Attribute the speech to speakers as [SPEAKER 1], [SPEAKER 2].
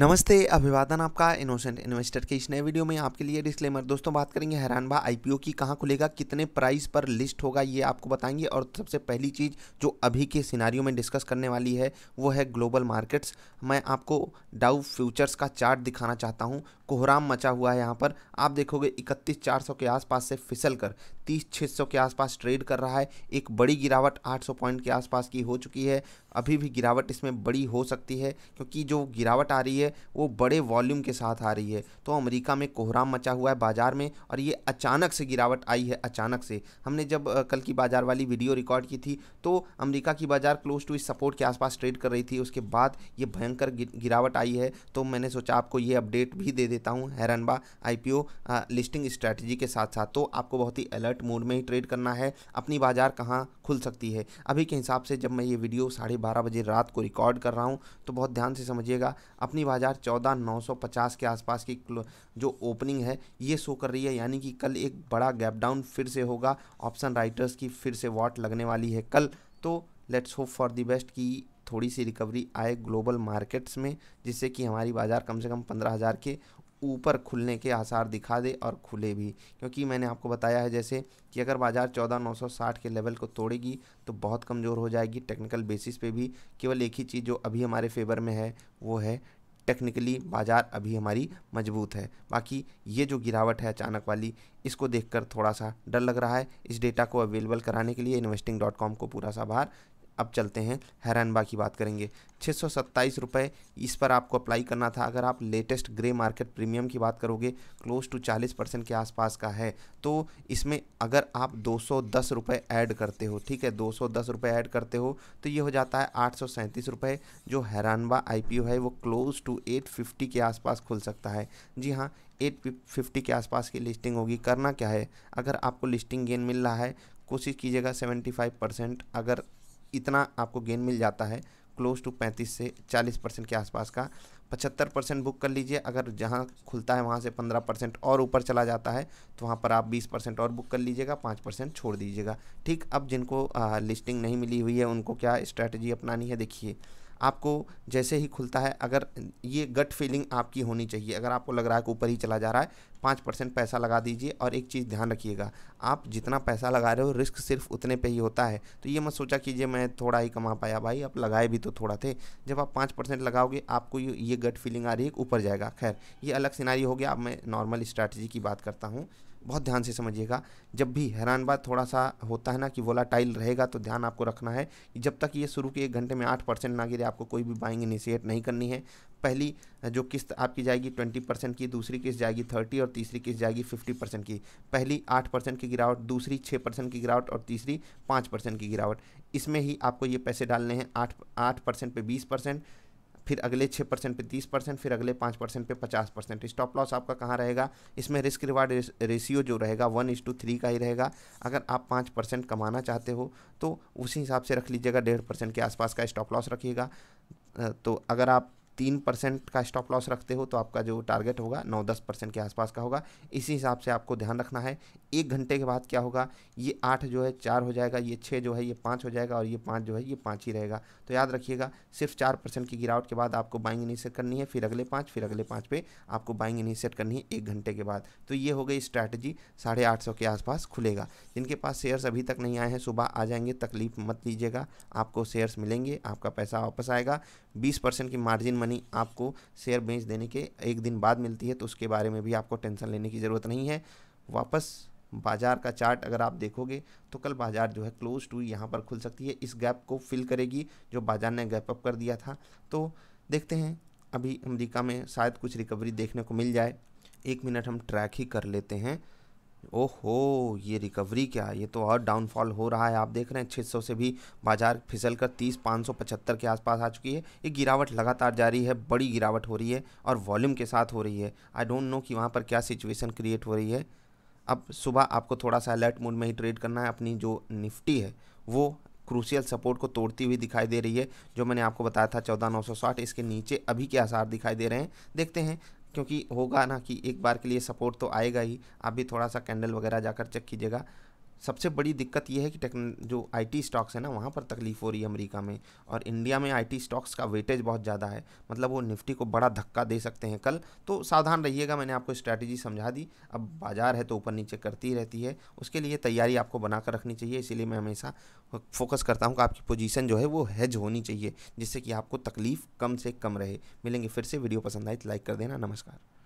[SPEAKER 1] नमस्ते अभिवादन आपका इनोसेंट इन्वेस्टर के इस नए वीडियो में आपके लिए डिस्क्लेमर दोस्तों बात करेंगे हैरानबा आईपीओ की कहाँ खुलेगा कितने प्राइस पर लिस्ट होगा ये आपको बताएंगे और सबसे पहली चीज़ जो अभी के सिनारियों में डिस्कस करने वाली है वो है ग्लोबल मार्केट्स मैं आपको डाउ फ्यूचर्स का चार्ट दिखाना चाहता हूँ कोहराम मचा हुआ है यहाँ पर आप देखोगे इकतीस चार के आसपास से फिसल कर तीस छः के आसपास ट्रेड कर रहा है एक बड़ी गिरावट आठ पॉइंट के आसपास की हो चुकी है अभी भी गिरावट इसमें बड़ी हो सकती है क्योंकि जो गिरावट आ रही है वो बड़े वॉल्यूम के साथ आ रही है तो अमेरिका में कोहराम मचा हुआ है बाज़ार में और ये अचानक से गिरावट आई है अचानक से हमने जब कल की बाज़ार वाली वीडियो रिकॉर्ड की थी तो अमरीका की बाज़ार क्लोज टू इस सपोर्ट के आसपास ट्रेड कर रही थी उसके बाद ये भयंकर गिरावट आई है तो मैंने सोचा आपको ये अपडेट भी दे देता हूँ हैरनबा आईपीओ लिस्टिंग स्ट्रैटेजी के साथ साथ तो आपको बहुत ही अलर्ट मोड में ही ट्रेड करना है अपनी बाज़ार कहाँ खुल सकती है अभी के हिसाब से जब मैं ये वीडियो साढ़े बारह बजे रात को रिकॉर्ड कर रहा हूँ तो बहुत ध्यान से समझिएगा अपनी बाज़ार चौदह नौ सौ पचास के आसपास की जो ओपनिंग है ये शो कर रही है यानी कि कल एक बड़ा गैप डाउन फिर से होगा ऑप्शन राइटर्स की फिर से वॉट लगने वाली है कल तो let's hope for the best कि थोड़ी सी रिकवरी आए ग्लोबल मार्केट्स में जिससे कि हमारी बाज़ार कम से कम पंद्रह हज़ार के ऊपर खुलने के आसार दिखा दे और खुले भी क्योंकि मैंने आपको बताया है जैसे कि अगर बाज़ार 14960 के लेवल को तोड़ेगी तो बहुत कमज़ोर हो जाएगी टेक्निकल बेसिस पे भी केवल एक ही चीज़ जो अभी हमारे फेवर में है वो है टेक्निकली बाज़ार अभी हमारी मजबूत है बाकी ये जो गिरावट है अचानक वाली इसको देखकर थोड़ा सा डर लग रहा है इस डेटा को अवेलेबल कराने के लिए इन्वेस्टिंग डॉट कॉम को पूरा सा बाहर अब चलते हैं हैरानबा की बात करेंगे छः सौ सत्ताईस इस पर आपको अप्लाई करना था अगर आप लेटेस्ट ग्रे मार्केट प्रीमियम की बात करोगे क्लोज टू चालीस परसेंट के आसपास का है तो इसमें अगर आप दो सौ दस रुपये ऐड करते हो ठीक है दो सौ दस रुपये ऐड करते हो तो ये हो जाता है आठ सौ सैंतीस रुपये जो हैरानबा आई है वो क्लोज टू एट फिफ्टी के आसपास खुल सकता है जी हाँ एट फिफ्टी के आसपास की लिस्टिंग होगी करना क्या है अगर आपको लिस्टिंग गेन मिल रहा है कोशिश कीजिएगा सेवेंटी फाइव परसेंट अगर इतना आपको गेन मिल जाता है क्लोज टू 35 से 40 परसेंट के आसपास का 75 परसेंट बुक कर लीजिए अगर जहाँ खुलता है वहाँ से 15 परसेंट और ऊपर चला जाता है तो वहाँ पर आप 20 परसेंट और बुक कर लीजिएगा 5 परसेंट छोड़ दीजिएगा ठीक अब जिनको आ, लिस्टिंग नहीं मिली हुई है उनको क्या स्ट्रैटेजी अपनानी है देखिए आपको जैसे ही खुलता है अगर ये गट फीलिंग आपकी होनी चाहिए अगर आपको लग रहा है कि ऊपर ही चला जा रहा है पाँच परसेंट पैसा लगा दीजिए और एक चीज़ ध्यान रखिएगा आप जितना पैसा लगा रहे हो रिस्क सिर्फ उतने पे ही होता है तो ये मत सोचा कीजिए मैं थोड़ा ही कमा पाया भाई आप लगाए भी तो थोड़ा थे जब आप पाँच परसेंट लगाओगे आपको ये गट फीलिंग आ रही है ऊपर जाएगा खैर ये अलग सिनारी हो गया अब मैं नॉर्मल स्ट्रैटेजी की बात करता हूँ बहुत ध्यान से समझिएगा जब भी हैरानबाद थोड़ा सा होता है ना कि वोलाटाइल रहेगा तो ध्यान आपको रखना है कि जब तक ये शुरू के एक घंटे में आठ परसेंट ना गिरे आपको कोई भी बाइंग इनिशिएट नहीं करनी है पहली जो किस्त आपकी जाएगी ट्वेंटी परसेंट की दूसरी किस्त जाएगी थर्टी और तीसरी किस्त जाएगी फिफ्टी परसेंट की पहली आठ परसेंट की गिरावट दूसरी छः परसेंट की गिरावट और तीसरी पाँच परसेंट की गिरावट इसमें ही आपको ये पैसे डालने हैं आठ आठ परसेंट पर बीस परसेंट फिर अगले छः परसेंट पर तीस परसेंट फिर अगले पाँच परसेंट पे पचास परसेंट स्टॉप लॉस आपका कहाँ रहेगा इसमें रिस्क रिवार्ड रेशियो जो रहेगा वन इज टू थ्री का ही रहेगा अगर आप पाँच परसेंट कमाना चाहते हो तो उसी हिसाब से रख लीजिएगा डेढ़ परसेंट के आसपास का स्टॉप लॉस रखिएगा तो अगर आप तीन परसेंट का स्टॉप लॉस रखते हो तो आपका जो टारगेट होगा नौ दस परसेंट के आसपास का होगा इसी हिसाब से आपको ध्यान रखना है एक घंटे के बाद क्या होगा ये आठ जो है चार हो जाएगा ये छः जो है ये पाँच हो जाएगा और ये पाँच जो है ये पाँच ही रहेगा तो याद रखिएगा सिर्फ चार परसेंट की गिरावट के बाद आपको बाइंग इनिशिएट करनी है फिर अगले पाँच फिर अगले पाँच पे आपको बाइंग इनिशिएट करनी है एक घंटे के बाद तो ये हो गई स्ट्रैटेजी साढ़े आठ सौ के आसपास खुलेगा जिनके पास शेयर्स अभी तक नहीं आए हैं सुबह आ जाएंगे तकलीफ मत लीजिएगा आपको शेयर्स मिलेंगे आपका पैसा वापस आएगा बीस परसेंट की मार्जिन मनी आपको शेयर बेच देने के एक दिन बाद मिलती है तो उसके बारे में भी आपको टेंशन लेने की ज़रूरत नहीं है वापस बाजार का चार्ट अगर आप देखोगे तो कल बाजार जो है क्लोज टू यहाँ पर खुल सकती है इस गैप को फिल करेगी जो बाजार ने गैप अप कर दिया था तो देखते हैं अभी अमेरिका में शायद कुछ रिकवरी देखने को मिल जाए एक मिनट हम ट्रैक ही कर लेते हैं ओहो ये रिकवरी क्या ये तो और डाउनफॉल हो रहा है आप देख रहे हैं 600 से भी बाजार फिसल कर तीस पाँच सौ पचहत्तर के आसपास आ चुकी है ये गिरावट लगातार जारी है बड़ी गिरावट हो रही है और वॉल्यूम के साथ हो रही है आई डोंट नो कि वहाँ पर क्या सिचुएशन क्रिएट हो रही है अब सुबह आपको थोड़ा सा अलर्ट मूड में ही ट्रेड करना है अपनी जो निफ्टी है वो क्रूशियल सपोर्ट को तोड़ती हुई दिखाई दे रही है जो मैंने आपको बताया था चौदह नौ सौ साठ इसके नीचे अभी के आसार दिखाई दे रहे हैं देखते हैं क्योंकि होगा ना कि एक बार के लिए सपोर्ट तो आएगा ही आप भी थोड़ा सा कैंडल वगैरह जाकर चेक कीजिएगा सबसे बड़ी दिक्कत यह है कि टेक्न जो आईटी स्टॉक्स है ना वहाँ पर तकलीफ़ हो रही है अमेरिका में और इंडिया में आईटी स्टॉक्स का वेटेज बहुत ज़्यादा है मतलब वो निफ्टी को बड़ा धक्का दे सकते हैं कल तो सावधान रहिएगा मैंने आपको स्ट्रैटेजी समझा दी अब बाज़ार है तो ऊपर नीचे करती रहती है उसके लिए तैयारी आपको बनाकर रखनी चाहिए इसीलिए मैं हमेशा फोकस करता हूँ कि आपकी पोजीशन जो है वो हैज होनी चाहिए जिससे कि आपको तकलीफ़ कम से कम रहे मिलेंगे फिर से वीडियो पसंद आई तो लाइक कर देना नमस्कार